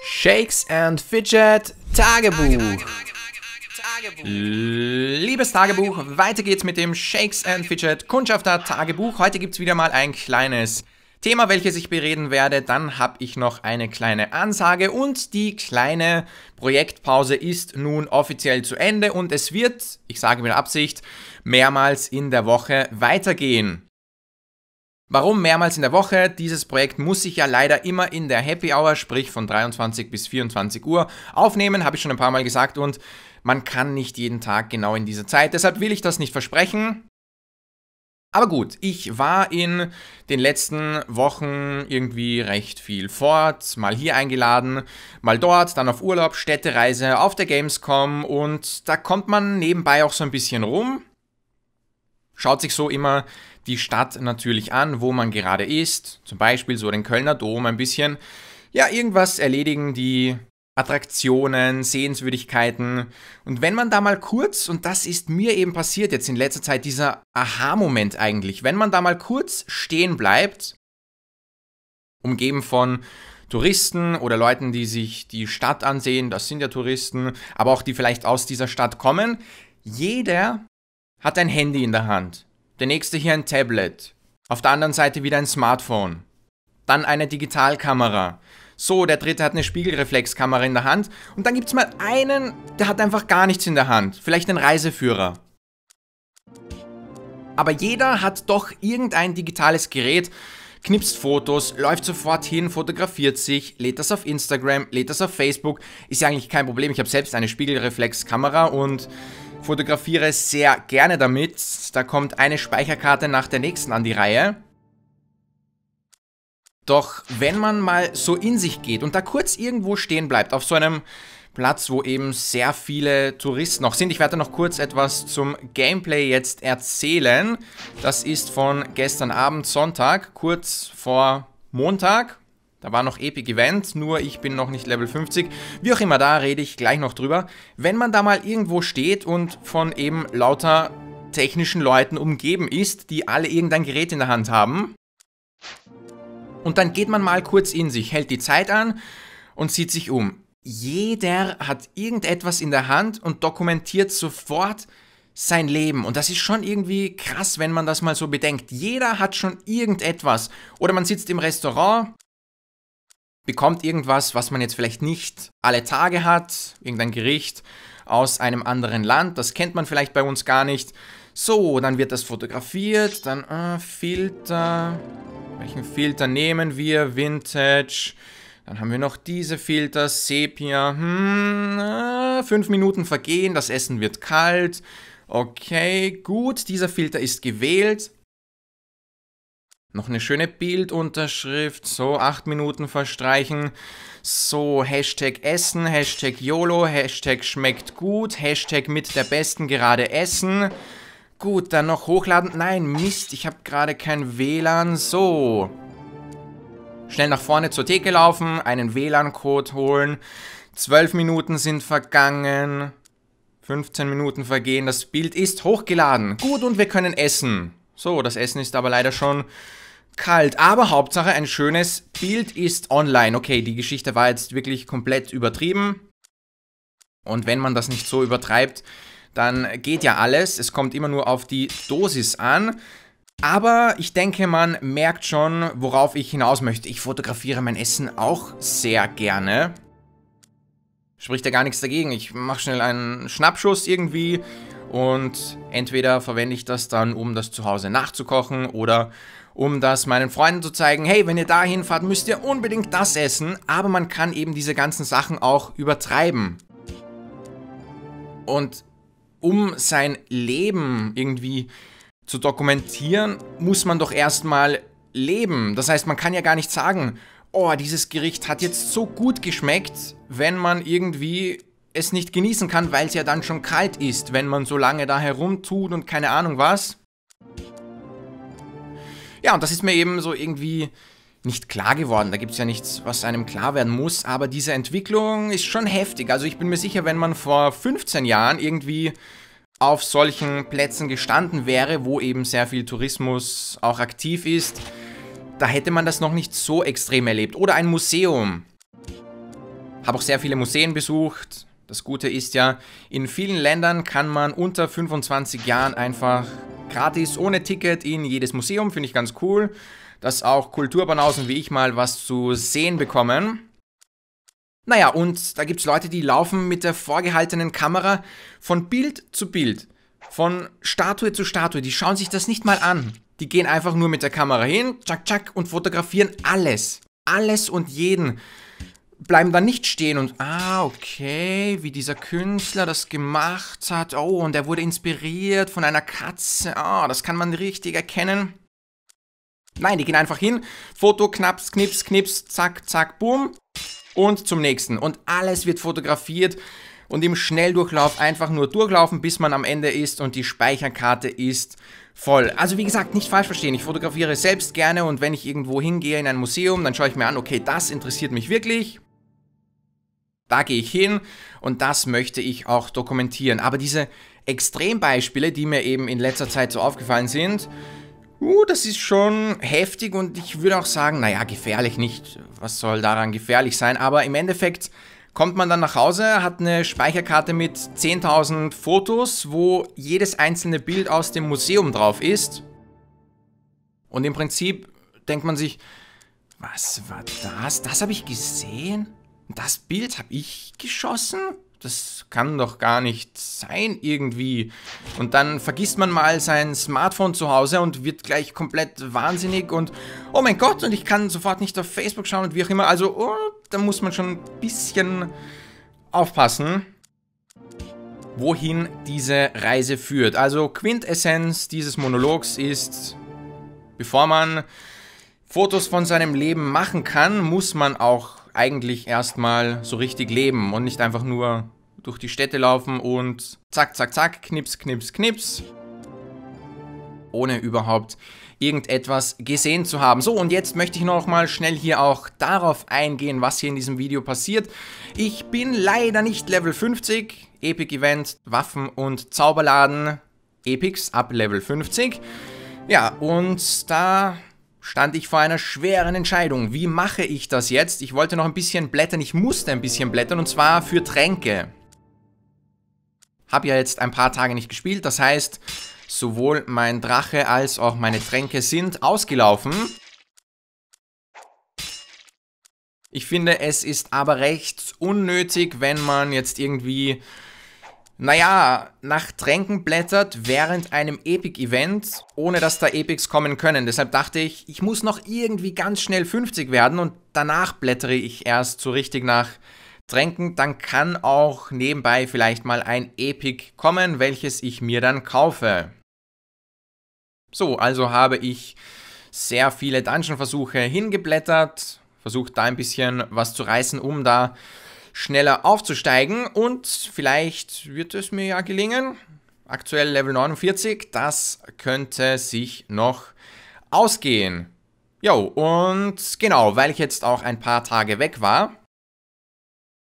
Shakes and Fidget Tagebuch. Liebes Tagebuch, weiter geht's mit dem Shakes and Fidget Kundschafter Tagebuch. Heute gibt's wieder mal ein kleines Thema, welches ich bereden werde. Dann habe ich noch eine kleine Ansage und die kleine Projektpause ist nun offiziell zu Ende und es wird, ich sage mit Absicht, mehrmals in der Woche weitergehen. Warum mehrmals in der Woche? Dieses Projekt muss ich ja leider immer in der Happy Hour, sprich von 23 bis 24 Uhr, aufnehmen, habe ich schon ein paar Mal gesagt und man kann nicht jeden Tag genau in dieser Zeit, deshalb will ich das nicht versprechen. Aber gut, ich war in den letzten Wochen irgendwie recht viel fort, mal hier eingeladen, mal dort, dann auf Urlaub, Städtereise, auf der Gamescom und da kommt man nebenbei auch so ein bisschen rum schaut sich so immer die Stadt natürlich an, wo man gerade ist, zum Beispiel so den Kölner Dom ein bisschen, ja, irgendwas erledigen, die Attraktionen, Sehenswürdigkeiten. Und wenn man da mal kurz, und das ist mir eben passiert jetzt in letzter Zeit, dieser Aha-Moment eigentlich, wenn man da mal kurz stehen bleibt, umgeben von Touristen oder Leuten, die sich die Stadt ansehen, das sind ja Touristen, aber auch die vielleicht aus dieser Stadt kommen, jeder hat ein Handy in der Hand, der nächste hier ein Tablet, auf der anderen Seite wieder ein Smartphone, dann eine Digitalkamera. So, der dritte hat eine Spiegelreflexkamera in der Hand und dann gibt's mal einen, der hat einfach gar nichts in der Hand, vielleicht einen Reiseführer. Aber jeder hat doch irgendein digitales Gerät, knipst Fotos, läuft sofort hin, fotografiert sich, lädt das auf Instagram, lädt das auf Facebook. Ist ja eigentlich kein Problem. Ich habe selbst eine Spiegelreflexkamera und fotografiere sehr gerne damit. Da kommt eine Speicherkarte nach der nächsten an die Reihe. Doch wenn man mal so in sich geht und da kurz irgendwo stehen bleibt, auf so einem Platz, wo eben sehr viele Touristen noch sind. Ich werde noch kurz etwas zum Gameplay jetzt erzählen. Das ist von gestern Abend, Sonntag, kurz vor Montag. Da war noch Epic Event, nur ich bin noch nicht Level 50. Wie auch immer, da rede ich gleich noch drüber. Wenn man da mal irgendwo steht und von eben lauter technischen Leuten umgeben ist, die alle irgendein Gerät in der Hand haben. Und dann geht man mal kurz in sich, hält die Zeit an und sieht sich um. Jeder hat irgendetwas in der Hand und dokumentiert sofort sein Leben. Und das ist schon irgendwie krass, wenn man das mal so bedenkt. Jeder hat schon irgendetwas. Oder man sitzt im Restaurant bekommt irgendwas, was man jetzt vielleicht nicht alle Tage hat, irgendein Gericht aus einem anderen Land, das kennt man vielleicht bei uns gar nicht. So, dann wird das fotografiert, dann äh, Filter, welchen Filter nehmen wir, Vintage, dann haben wir noch diese Filter, Sepia, hm, äh, fünf Minuten vergehen, das Essen wird kalt, okay, gut, dieser Filter ist gewählt, noch eine schöne Bildunterschrift, so acht Minuten verstreichen. So, Hashtag Essen, Hashtag YOLO, Hashtag schmeckt gut, Hashtag mit der Besten gerade Essen. Gut, dann noch hochladen. Nein, Mist, ich habe gerade kein WLAN. So. Schnell nach vorne zur Theke laufen, einen WLAN-Code holen. Zwölf Minuten sind vergangen. 15 Minuten vergehen, das Bild ist hochgeladen. Gut, und wir können essen. So, das Essen ist aber leider schon kalt. Aber Hauptsache ein schönes Bild ist online. Okay, die Geschichte war jetzt wirklich komplett übertrieben. Und wenn man das nicht so übertreibt, dann geht ja alles. Es kommt immer nur auf die Dosis an. Aber ich denke, man merkt schon, worauf ich hinaus möchte. Ich fotografiere mein Essen auch sehr gerne. Spricht ja gar nichts dagegen. Ich mache schnell einen Schnappschuss irgendwie und entweder verwende ich das dann, um das zu Hause nachzukochen oder um das meinen Freunden zu zeigen, hey, wenn ihr da hinfahrt, müsst ihr unbedingt das essen, aber man kann eben diese ganzen Sachen auch übertreiben. Und um sein Leben irgendwie zu dokumentieren, muss man doch erstmal leben. Das heißt, man kann ja gar nicht sagen, oh, dieses Gericht hat jetzt so gut geschmeckt, wenn man irgendwie es nicht genießen kann, weil es ja dann schon kalt ist, wenn man so lange da herumtut und keine Ahnung was. Ja, und das ist mir eben so irgendwie nicht klar geworden. Da gibt es ja nichts, was einem klar werden muss, aber diese Entwicklung ist schon heftig. Also ich bin mir sicher, wenn man vor 15 Jahren irgendwie auf solchen Plätzen gestanden wäre, wo eben sehr viel Tourismus auch aktiv ist, da hätte man das noch nicht so extrem erlebt. Oder ein Museum. Habe auch sehr viele Museen besucht. Das Gute ist ja, in vielen Ländern kann man unter 25 Jahren einfach gratis, ohne Ticket in jedes Museum, finde ich ganz cool, dass auch Kulturbanausen wie ich mal was zu sehen bekommen. Naja, und da gibt es Leute, die laufen mit der vorgehaltenen Kamera von Bild zu Bild, von Statue zu Statue, die schauen sich das nicht mal an. Die gehen einfach nur mit der Kamera hin, tschak, tschak, und fotografieren alles. Alles und jeden bleiben dann nicht stehen und, ah, okay, wie dieser Künstler das gemacht hat. Oh, und er wurde inspiriert von einer Katze. Ah, oh, das kann man richtig erkennen. Nein, die gehen einfach hin, Foto, knaps, knips, knips, zack, zack, boom und zum nächsten. Und alles wird fotografiert und im Schnelldurchlauf einfach nur durchlaufen, bis man am Ende ist und die Speicherkarte ist voll. Also wie gesagt, nicht falsch verstehen, ich fotografiere selbst gerne und wenn ich irgendwo hingehe in ein Museum, dann schaue ich mir an, okay, das interessiert mich wirklich, da gehe ich hin und das möchte ich auch dokumentieren. Aber diese Extrembeispiele, die mir eben in letzter Zeit so aufgefallen sind, uh, das ist schon heftig und ich würde auch sagen, naja, gefährlich nicht. Was soll daran gefährlich sein? Aber im Endeffekt kommt man dann nach Hause, hat eine Speicherkarte mit 10.000 Fotos, wo jedes einzelne Bild aus dem Museum drauf ist. Und im Prinzip denkt man sich, was war das? Das habe ich gesehen? Das Bild habe ich geschossen? Das kann doch gar nicht sein irgendwie. Und dann vergisst man mal sein Smartphone zu Hause und wird gleich komplett wahnsinnig und oh mein Gott, und ich kann sofort nicht auf Facebook schauen und wie auch immer. Also, oh, da muss man schon ein bisschen aufpassen, wohin diese Reise führt. Also Quintessenz dieses Monologs ist, bevor man Fotos von seinem Leben machen kann, muss man auch eigentlich erstmal so richtig leben und nicht einfach nur durch die Städte laufen und zack, zack, zack, knips, knips, knips. Ohne überhaupt irgendetwas gesehen zu haben. So, und jetzt möchte ich nochmal schnell hier auch darauf eingehen, was hier in diesem Video passiert. Ich bin leider nicht Level 50. Epic Event, Waffen und Zauberladen. Epics ab Level 50. Ja, und da stand ich vor einer schweren Entscheidung. Wie mache ich das jetzt? Ich wollte noch ein bisschen blättern, ich musste ein bisschen blättern und zwar für Tränke. Hab ja jetzt ein paar Tage nicht gespielt, das heißt, sowohl mein Drache als auch meine Tränke sind ausgelaufen. Ich finde, es ist aber recht unnötig, wenn man jetzt irgendwie naja, nach Tränken blättert während einem Epic-Event, ohne dass da Epics kommen können. Deshalb dachte ich, ich muss noch irgendwie ganz schnell 50 werden und danach blättere ich erst so richtig nach Tränken. Dann kann auch nebenbei vielleicht mal ein Epic kommen, welches ich mir dann kaufe. So, also habe ich sehr viele Dungeon-Versuche hingeblättert, versucht da ein bisschen was zu reißen, um da schneller aufzusteigen und vielleicht wird es mir ja gelingen. Aktuell Level 49, das könnte sich noch ausgehen. Jo, und genau, weil ich jetzt auch ein paar Tage weg war,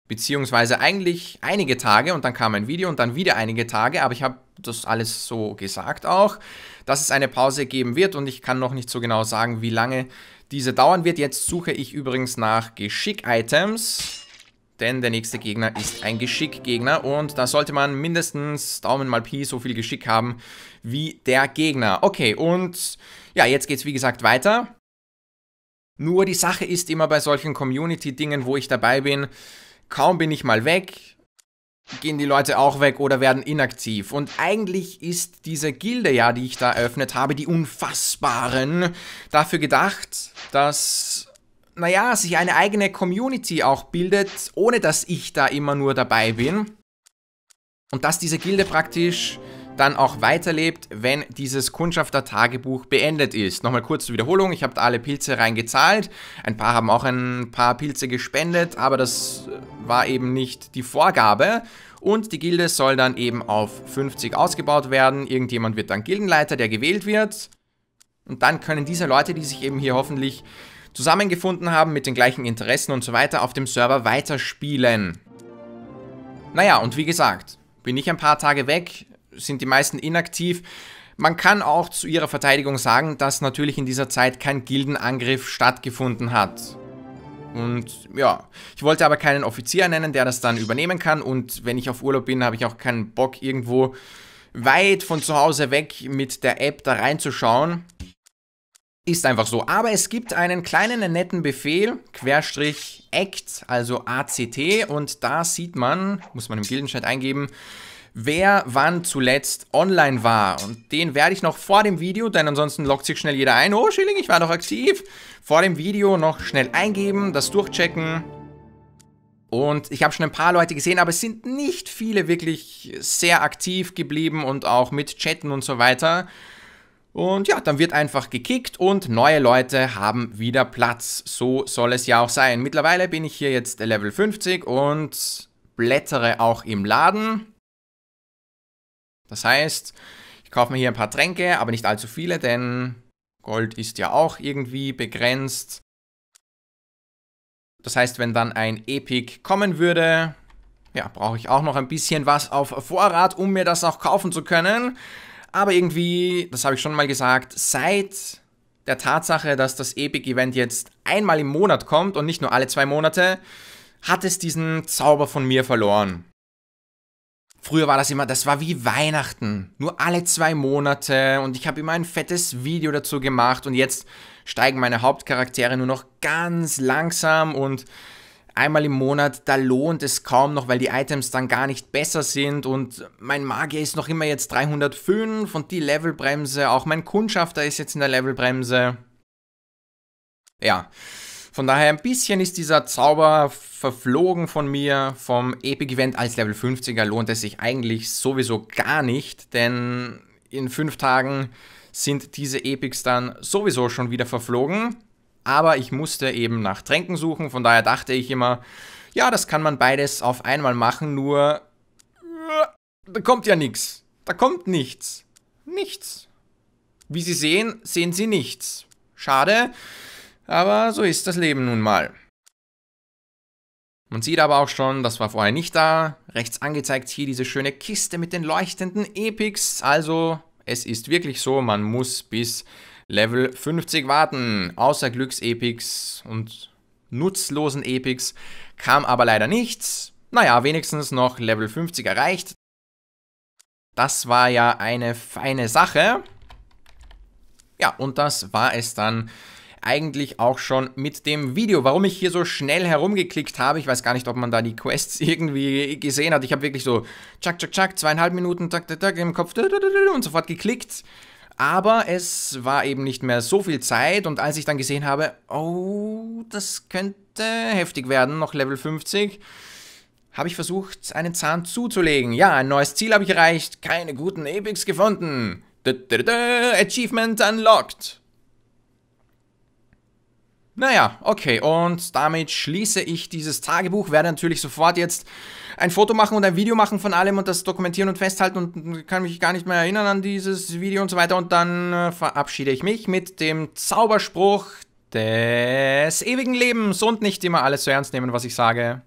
beziehungsweise eigentlich einige Tage und dann kam ein Video und dann wieder einige Tage, aber ich habe das alles so gesagt auch, dass es eine Pause geben wird und ich kann noch nicht so genau sagen, wie lange diese dauern wird. Jetzt suche ich übrigens nach Geschick-Items denn der nächste Gegner ist ein Geschickgegner und da sollte man mindestens Daumen mal Pi so viel Geschick haben wie der Gegner. Okay, und ja, jetzt geht's wie gesagt weiter. Nur die Sache ist immer bei solchen Community-Dingen, wo ich dabei bin, kaum bin ich mal weg, gehen die Leute auch weg oder werden inaktiv. Und eigentlich ist diese Gilde ja, die ich da eröffnet habe, die Unfassbaren, dafür gedacht, dass naja, sich eine eigene Community auch bildet, ohne dass ich da immer nur dabei bin. Und dass diese Gilde praktisch dann auch weiterlebt, wenn dieses Kundschafter-Tagebuch beendet ist. Nochmal kurz zur Wiederholung, ich habe da alle Pilze reingezahlt, ein paar haben auch ein paar Pilze gespendet, aber das war eben nicht die Vorgabe. Und die Gilde soll dann eben auf 50 ausgebaut werden, irgendjemand wird dann Gildenleiter, der gewählt wird. Und dann können diese Leute, die sich eben hier hoffentlich zusammengefunden haben mit den gleichen Interessen und so weiter, auf dem Server weiterspielen. Naja, und wie gesagt, bin ich ein paar Tage weg, sind die meisten inaktiv. Man kann auch zu ihrer Verteidigung sagen, dass natürlich in dieser Zeit kein Gildenangriff stattgefunden hat. Und ja, ich wollte aber keinen Offizier nennen, der das dann übernehmen kann. Und wenn ich auf Urlaub bin, habe ich auch keinen Bock, irgendwo weit von zu Hause weg mit der App da reinzuschauen. Ist einfach so. Aber es gibt einen kleinen netten Befehl, Querstrich ACT, also ACT. Und da sieht man, muss man im Gildenschein eingeben, wer wann zuletzt online war. Und den werde ich noch vor dem Video, denn ansonsten lockt sich schnell jeder ein. Oh, Schilling, ich war doch aktiv. Vor dem Video noch schnell eingeben, das durchchecken. Und ich habe schon ein paar Leute gesehen, aber es sind nicht viele wirklich sehr aktiv geblieben und auch mit Chatten und so weiter. Und ja, dann wird einfach gekickt und neue Leute haben wieder Platz. So soll es ja auch sein. Mittlerweile bin ich hier jetzt Level 50 und blättere auch im Laden. Das heißt, ich kaufe mir hier ein paar Tränke, aber nicht allzu viele, denn Gold ist ja auch irgendwie begrenzt. Das heißt, wenn dann ein Epic kommen würde, ja, brauche ich auch noch ein bisschen was auf Vorrat, um mir das auch kaufen zu können. Aber irgendwie, das habe ich schon mal gesagt, seit der Tatsache, dass das Epic-Event jetzt einmal im Monat kommt und nicht nur alle zwei Monate, hat es diesen Zauber von mir verloren. Früher war das immer, das war wie Weihnachten, nur alle zwei Monate und ich habe immer ein fettes Video dazu gemacht und jetzt steigen meine Hauptcharaktere nur noch ganz langsam und einmal im Monat, da lohnt es kaum noch, weil die Items dann gar nicht besser sind und mein Magier ist noch immer jetzt 305 und die Levelbremse, auch mein Kundschafter ist jetzt in der Levelbremse. Ja, von daher ein bisschen ist dieser Zauber verflogen von mir. Vom Epic Event als Level 50er lohnt es sich eigentlich sowieso gar nicht, denn in 5 Tagen sind diese Epics dann sowieso schon wieder verflogen aber ich musste eben nach Tränken suchen, von daher dachte ich immer, ja, das kann man beides auf einmal machen, nur da kommt ja nichts. Da kommt nichts. Nichts. Wie Sie sehen, sehen Sie nichts. Schade, aber so ist das Leben nun mal. Man sieht aber auch schon, das war vorher nicht da. Rechts angezeigt hier diese schöne Kiste mit den leuchtenden Epics. Also, es ist wirklich so, man muss bis Level 50 warten. Außer Glücksepics und nutzlosen Epics kam aber leider nichts. Naja, wenigstens noch Level 50 erreicht. Das war ja eine feine Sache. Ja, und das war es dann eigentlich auch schon mit dem Video. Warum ich hier so schnell herumgeklickt habe, ich weiß gar nicht, ob man da die Quests irgendwie gesehen hat. Ich habe wirklich so, tschak, tschak, tschak, zweieinhalb Minuten, tak, tak, tak, im Kopf und sofort geklickt. Aber es war eben nicht mehr so viel Zeit und als ich dann gesehen habe, oh, das könnte heftig werden, noch Level 50, habe ich versucht, einen Zahn zuzulegen. Ja, ein neues Ziel habe ich erreicht, keine guten Epics gefunden. Achievement unlocked. Naja, okay, und damit schließe ich dieses Tagebuch, werde natürlich sofort jetzt ein Foto machen und ein Video machen von allem und das dokumentieren und festhalten und kann mich gar nicht mehr erinnern an dieses Video und so weiter und dann äh, verabschiede ich mich mit dem Zauberspruch des ewigen Lebens und nicht immer alles so ernst nehmen, was ich sage.